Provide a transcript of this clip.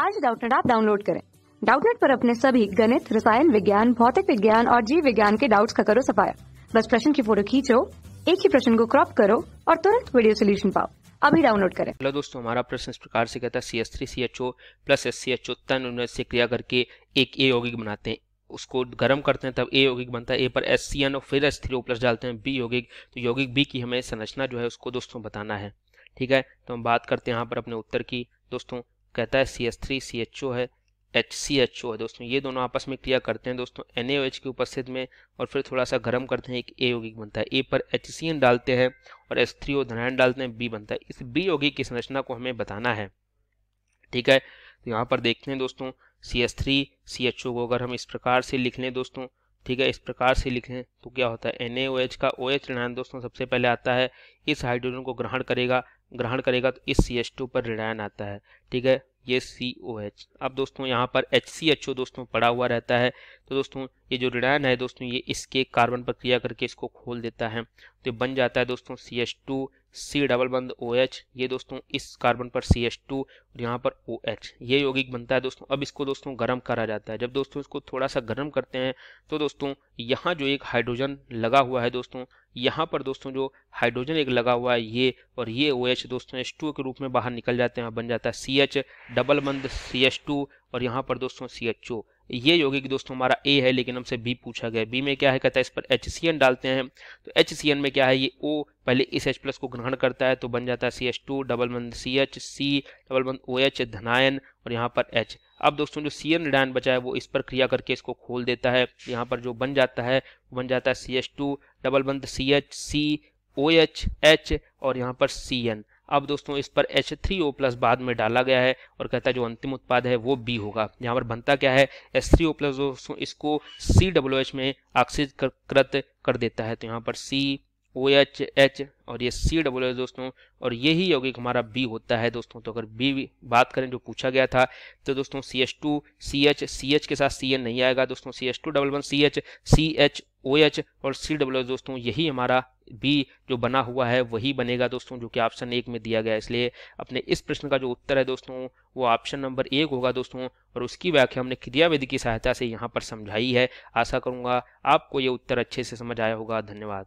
आज डाउटनेट आप डाउनलोड करें डाउटनेट पर अपने सभी गणित रसायन विज्ञान भौतिक विज्ञान और जीव विज्ञान के डाउट्स का करो सफाया बस प्रश्न की फोटो खींचो एक ही प्रश्न को क्रॉप करो और तुरंत वीडियो सोल्यूशन पाओ अभी डाउनलोड करें हेलो दोस्तों हमारा प्रश्न इस प्रकार से कहता है C S three C H O plus S C H O तन से क्रिया करके एक ए यौगिक बनाते हैं उसको गर्म करते हैं तब ए यौगिक बनता है ए पर एस सी एन और फिर एस थ्री ओ प्लस डालते हैं बी यौगिक तो यौगिक बी की हमें संरचना जो है उसको दोस्तों बताना है ठीक है तो हम बात करते हैं यहाँ पर अपने उत्तर की दोस्तों कहता है C S three C H O है एच सी एच ओ है दोस्तों ये दोनों आपस में क्रिया करते हैं दोस्तों एन एच की उपस्थिति में और फिर थोड़ा सा गर्म करते हैं एक ए यौगिक बनता है ए पर एच सी एन डालते हैं और एच थ्री ओ धनायन डालते हैं बी बनता है इस बी यौगिक की संरचना को हमें बताना है ठीक है तो यहाँ पर देखते हैं दोस्तों C S three C H O को अगर हम इस प्रकार से लिख लें दोस्तों ठीक है इस प्रकार से लिखें तो क्या होता है एन का ओ OH ऋणायन दोस्तों सबसे पहले आता है इस हाइड्रोजन को ग्रहण करेगा ग्रहण करेगा तो इस सी टू पर ऋणायन आता है ठीक है ये सी ओ एच अब दोस्तों यहाँ पर एच सी एच ओ दोस्तों पड़ा हुआ रहता है तो दोस्तों ये जो ऋणायन है दोस्तों ये इसके कार्बन पर क्रिया करके इसको खोल देता है तो ये बन जाता है दोस्तों C H two C double bond O H ये दोस्तों इस कार्बन पर सी एच टू और यहाँ पर ओ एच ये यौगिक बनता है दोस्तों अब इसको दोस्तों गर्म करा जाता है जब दोस्तों इसको थोड़ा सा गर्म करते हैं तो दोस्तों यहाँ जो एक हाइड्रोजन लगा हुआ है दोस्तों यहाँ पर दोस्तों जो हाइड्रोजन एक लगा हुआ है ये और ये ओ एच दोस्तों एच टू के रूप में बाहर निकल जाते हैं बन जाता है C H double bond C H to और यहाँ पर दोस्तों सी एच ओ ये योगी कि दोस्तों हमारा ए है लेकिन हमसे बी पूछा गया बी में क्या है कहता है इस पर एच सी एन डालते हैं तो एच सी एन में क्या है ये ओ पहले इस एच प्लस को ग्रहण करता है तो बन जाता है सी H two double bond C H सी डबल बंद ओ एच धनायन और यहाँ पर एच अब दोस्तों जो सी एन रिडायन बचा है वो इस पर क्रिया करके इसको खोल देता है यहाँ पर जो बन जाता है बन जाता है सी H two double bond C H C O H H और यहाँ पर सी एन अब दोस्तों इस पर एच थ्री ओ प्लस बाद में डाला गया है और कहता है जो अंतिम उत्पाद है वो बी होगा यहाँ पर बनता क्या है एच थ्री ओ प्लस दोस्तों इसको सी डब्ल्यू एच में ऑक्सीकृत कर देता है तो यहाँ पर सी ओ एच एच और ये सी डबल एच दोस्तों और यही यौगिक हमारा बी होता है दोस्तों तो अगर बी बात करें जो पूछा गया था तो दोस्तों C H two C H C H के साथ सी एन नहीं आएगा दोस्तों C H two double one C H C H O H और सी डबल एच दोस्तों यही हमारा बी जो बना हुआ है वही बनेगा दोस्तों जो कि ऑप्शन एक में दिया गया इसलिए अपने इस प्रश्न का जो उत्तर है दोस्तों वो ऑप्शन नंबर एक होगा दोस्तों और उसकी व्याख्या हमने विधि की सहायता से यहाँ पर समझाई है आशा करूँगा आपको ये उत्तर अच्छे से समझ आया होगा धन्यवाद